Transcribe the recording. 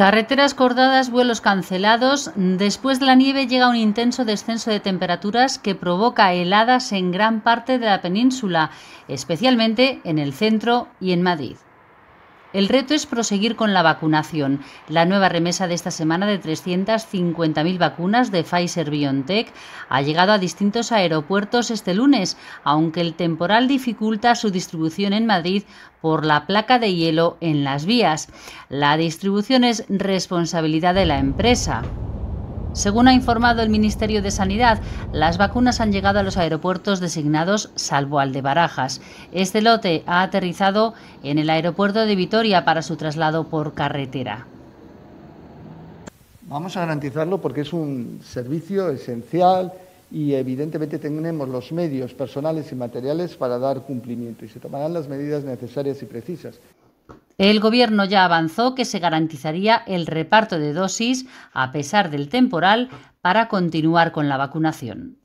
Carreteras cordadas, vuelos cancelados. Después de la nieve llega un intenso descenso de temperaturas que provoca heladas en gran parte de la península, especialmente en el centro y en Madrid. El reto es proseguir con la vacunación. La nueva remesa de esta semana de 350.000 vacunas de Pfizer BioNTech ha llegado a distintos aeropuertos este lunes, aunque el temporal dificulta su distribución en Madrid por la placa de hielo en las vías. La distribución es responsabilidad de la empresa. Según ha informado el Ministerio de Sanidad, las vacunas han llegado a los aeropuertos designados salvo al de Barajas. Este lote ha aterrizado en el aeropuerto de Vitoria para su traslado por carretera. Vamos a garantizarlo porque es un servicio esencial y evidentemente tenemos los medios personales y materiales para dar cumplimiento y se tomarán las medidas necesarias y precisas. El gobierno ya avanzó que se garantizaría el reparto de dosis a pesar del temporal para continuar con la vacunación.